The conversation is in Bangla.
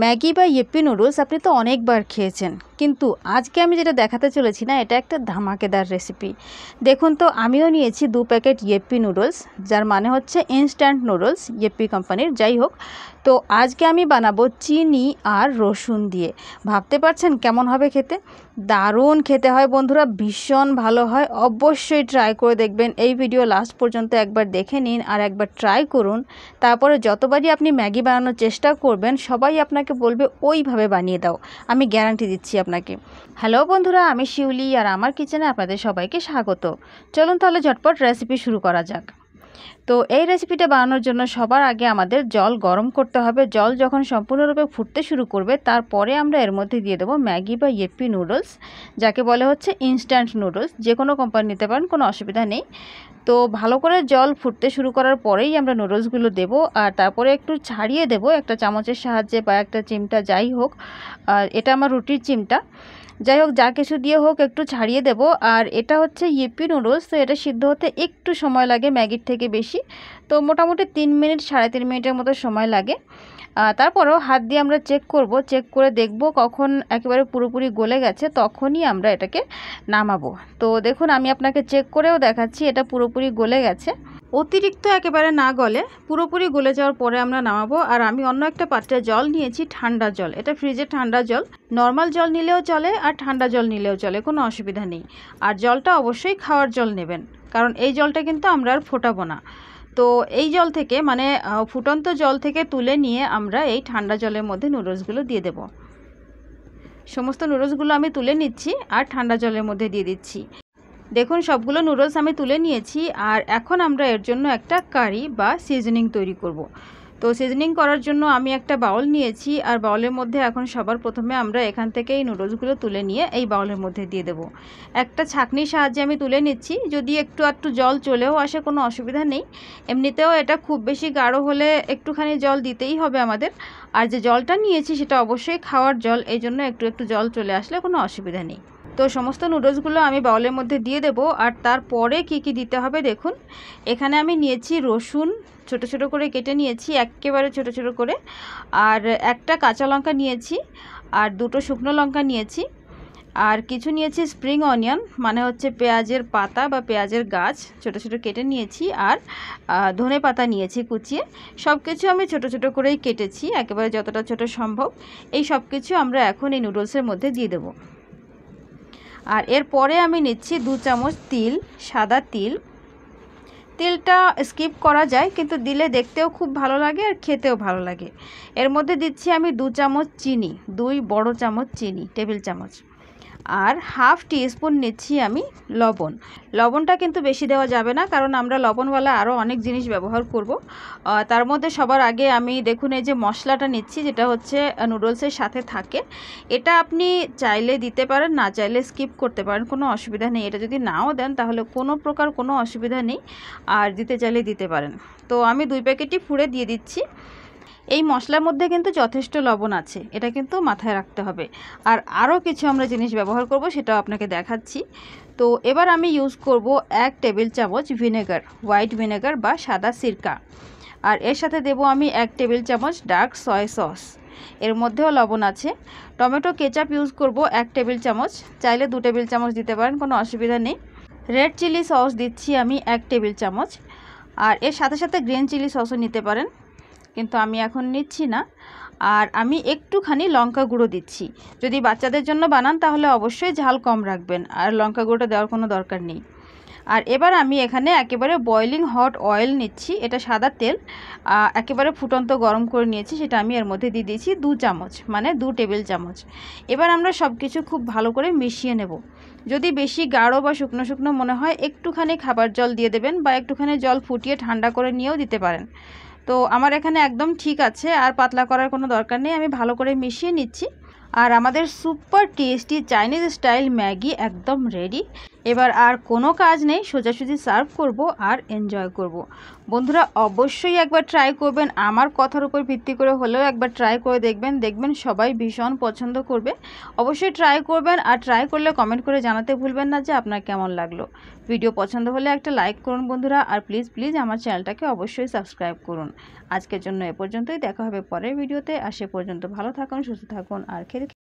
ম্যাগি বা ইপি নুডলস আপনি তো অনেকবার খেয়েছেন কিন্তু আজকে আমি যেটা দেখাতে চলেছি না এটা একটা ধামাকেদার রেসিপি দেখুন তো আমিও নিয়েছি দু প্যাকেট ইপি নুডলস যার মানে হচ্ছে ইনস্ট্যান্ট নুডলস ইয়েপি কোম্পানির যাই হোক তো আজকে আমি বানাবো চিনি আর রসুন দিয়ে ভাবতে পারছেন কেমন হবে খেতে দারুণ খেতে হয় বন্ধুরা ভীষণ ভালো হয় অবশ্যই ট্রাই করে দেখবেন এই ভিডিও লাস্ট পর্যন্ত একবার দেখে নিন আর একবার ট্রাই করুন তারপরে যতবারই আপনি ম্যাগি বানানোর চেষ্টা করবেন সবাই আপনার আপনাকে বলবে ওইভাবে বানিয়ে দাও আমি গ্যারান্টি দিচ্ছি আপনাকে হ্যালো বন্ধুরা আমি শিউলি আর আমার কিচেনে আপনাদের সবাইকে স্বাগত চলুন তাহলে ঝটপট রেসিপি শুরু করা যাক তো এই রেসিপিটা বানানোর জন্য সবার আগে আমাদের জল গরম করতে হবে জল যখন সম্পূর্ণরূপে ফুটতে শুরু করবে তারপরে আমরা এর মধ্যে দিয়ে দেবো ম্যাগি বা ইয়েপি নুডলস যাকে বলে হচ্ছে ইনস্ট্যান্ট নুডলস যে কোনো কোম্পানি নিতে পারেন কোনো অসুবিধা নেই তো ভালো করে জল ফুটতে শুরু করার পরেই আমরা নুডলসগুলো দেব আর তারপরে একটু ছাড়িয়ে দেব একটা চামচের সাহায্যে বা একটা চিমটা যাই হোক এটা আমার রুটির চিমটা যাই হোক যা কিছু দিয়ে হোক একটু ছাড়িয়ে দেব আর এটা হচ্ছে ইপি নুডলস তো এটা সিদ্ধ হতে একটু সময় লাগে ম্যাগির থেকে বেশি তো মোটামুটি তিন মিনিট সাড়ে তিন মিনিটের মতো সময় লাগে তারপরেও হাত দিয়ে আমরা চেক করব চেক করে দেখব কখন একেবারে পুরোপুরি গলে গেছে তখনই আমরা এটাকে নামাবো তো দেখুন আমি আপনাকে চেক করেও দেখাচ্ছি এটা পুরোপুরি গলে গেছে অতিরিক্ত একেবারে না গলে পুরোপুরি গলে যাওয়ার পরে আমরা নামাবো আর আমি অন্য একটা পাত্রে জল নিয়েছি ঠান্ডা জল এটা ফ্রিজে ঠান্ডা জল নর্মাল জল নিলেও চলে আর ঠান্ডা জল নিলেও চলে কোনো অসুবিধা নেই আর জলটা অবশ্যই খাওয়ার জল নেবেন কারণ এই জলটা কিন্তু আমরা আর ফোটাবো না তো এই জল থেকে মানে ফুটন্ত জল থেকে তুলে নিয়ে আমরা এই ঠান্ডা জলের মধ্যে নুডলসগুলো দিয়ে দেব সমস্ত নুডলসগুলো আমি তুলে নিচ্ছি আর ঠান্ডা জলের মধ্যে দিয়ে দিচ্ছি দেখুন সবগুলো নুডলস আমি তুলে নিয়েছি আর এখন আমরা এর জন্য একটা কারি বা সিজনিং তৈরি করব। তো সিজনিং করার জন্য আমি একটা বাউল নিয়েছি আর বাউলের মধ্যে এখন সবার প্রথমে আমরা এখান থেকে এই নুডলসগুলো তুলে নিয়ে এই বাউলের মধ্যে দিয়ে দেব একটা ছাঁকনির সাহায্যে আমি তুলে নিচ্ছি যদি একটু একটু জল চলেও আসে কোনো অসুবিধা নেই এমনিতেও এটা খুব বেশি গাঢ় হলে একটুখানি জল দিতেই হবে আমাদের আর যে জলটা নিয়েছি সেটা অবশ্যই খাওয়ার জল এই জন্য একটু একটু জল চলে আসলে কোনো অসুবিধা নেই তো সমস্ত নুডলসগুলো আমি বাউলের মধ্যে দিয়ে দেব আর তারপরে কি কি দিতে হবে দেখুন এখানে আমি নিয়েছি রসুন ছোট ছোট করে কেটে নিয়েছি একেবারে ছোট ছোট করে আর একটা কাঁচা লঙ্কা নিয়েছি আর দুটো শুকনো লঙ্কা নিয়েছি আর কিছু নিয়েছি স্প্রিং অনিয়ন মানে হচ্ছে পেঁয়াজের পাতা বা পেঁয়াজের গাছ ছোট ছোট কেটে নিয়েছি আর ধনে পাতা নিয়েছি কুচিয়ে সব কিছু আমি ছোট ছোট করেই কেটেছি একেবারে যতটা ছোট সম্ভব এই সব কিছু আমরা এখন এই নুডলসের মধ্যে দিয়ে দেবো আর এরপরে আমি নিচ্ছি দু চামচ তিল সাদা তিল তিলটা স্কিপ করা যায় কিন্তু দিলে দেখতেও খুব ভালো লাগে আর খেতেও ভালো লাগে এর মধ্যে দিচ্ছি আমি দু চামচ চিনি দুই বড় চামচ চিনি টেবিল চামচ আর হাফ টিস্পুন নিচ্ছি আমি লবণ লবণটা কিন্তু বেশি দেওয়া যাবে না কারণ আমরা লবণওয়ালা আরও অনেক জিনিস ব্যবহার করব তার মধ্যে সবার আগে আমি দেখুন এই যে মশলাটা নিচ্ছি যেটা হচ্ছে নুডলসের সাথে থাকে এটা আপনি চাইলে দিতে পারেন না চাইলে স্কিপ করতে পারেন কোনো অসুবিধা নেই এটা যদি নাও দেন তাহলে কোনো প্রকার কোনো অসুবিধা নেই আর দিতে চাইলে দিতে পারেন তো আমি দুই প্যাকেটই ফুড়ে দিয়ে দিচ্ছি এই মশলার মধ্যে কিন্তু যথেষ্ট লবণ আছে এটা কিন্তু মাথায় রাখতে হবে আর আরও কিছু আমরা জিনিস ব্যবহার করব সেটাও আপনাকে দেখাচ্ছি তো এবার আমি ইউজ করব এক টেবিল চামচ ভিনেগার হোয়াইট ভিনেগার বা সাদা সিরকা আর এর সাথে দেব আমি এক টেবিল চামচ ডার্ক সয় সস এর মধ্যেও লবণ আছে টমেটো কেচাপ ইউজ করব এক টেবিল চামচ চাইলে দু টেবিল চামচ দিতে পারেন কোনো অসুবিধা নেই রেড চিলি সস দিচ্ছি আমি এক টেবিল চামচ আর এর সাথে সাথে গ্রিন চিলি সসও নিতে পারেন কিন্তু আমি এখন নিচ্ছি না আর আমি একটুখানি লঙ্কা গুঁড়ো দিচ্ছি যদি বাচ্চাদের জন্য বানান তাহলে অবশ্যই ঝাল কম রাখবেন আর লঙ্কা গুঁড়োটা দেওয়ার কোনো দরকার নেই আর এবার আমি এখানে একেবারে বয়লিং হট অয়েল নিচ্ছি এটা সাদা তেল একেবারে ফুটন্ত গরম করে নিয়েছি সেটা আমি এর মধ্যে দিয়ে দিয়েছি দু চামচ মানে দু টেবিল চামচ এবার আমরা সব কিছু খুব ভালো করে মিশিয়ে নেব যদি বেশি গাঢ় বা শুকনো শুকনো মনে হয় একটুখানি খাবার জল দিয়ে দেবেন বা একটুখানি জল ফুটিয়ে ঠান্ডা করে নিয়েও দিতে পারেন তো আমার এখানে একদম ঠিক আছে আর পাতলা করার কোনো দরকার নেই আমি ভালো করে মিশিয়ে নিচ্ছি আর আমাদের super tasty Chinese style Maggi একদম রেডি এবার আর কোনো কাজ নেই সোজাসুজি সার্ভ করব আর এনজয় করব। বন্ধুরা অবশ্যই একবার ট্রাই করবেন আমার কথার উপর ভিত্তি করে হলেও একবার ট্রাই করে দেখবেন দেখবেন সবাই ভীষণ পছন্দ করবে অবশ্যই ট্রাই করবেন আর ট্রাই করলে কমেন্ট করে জানাতে ভুলবেন না যে আপনার কেমন লাগলো ভিডিও পছন্দ হলে একটা লাইক করুন বন্ধুরা আর প্লিজ প্লিজ আমার চ্যানেলটাকে অবশ্যই সাবস্ক্রাইব করুন আজকের জন্য এ পর্যন্তই দেখা হবে পরের ভিডিওতে আর সে পর্যন্ত ভালো থাকুন সুস্থ থাকুন আর খেলে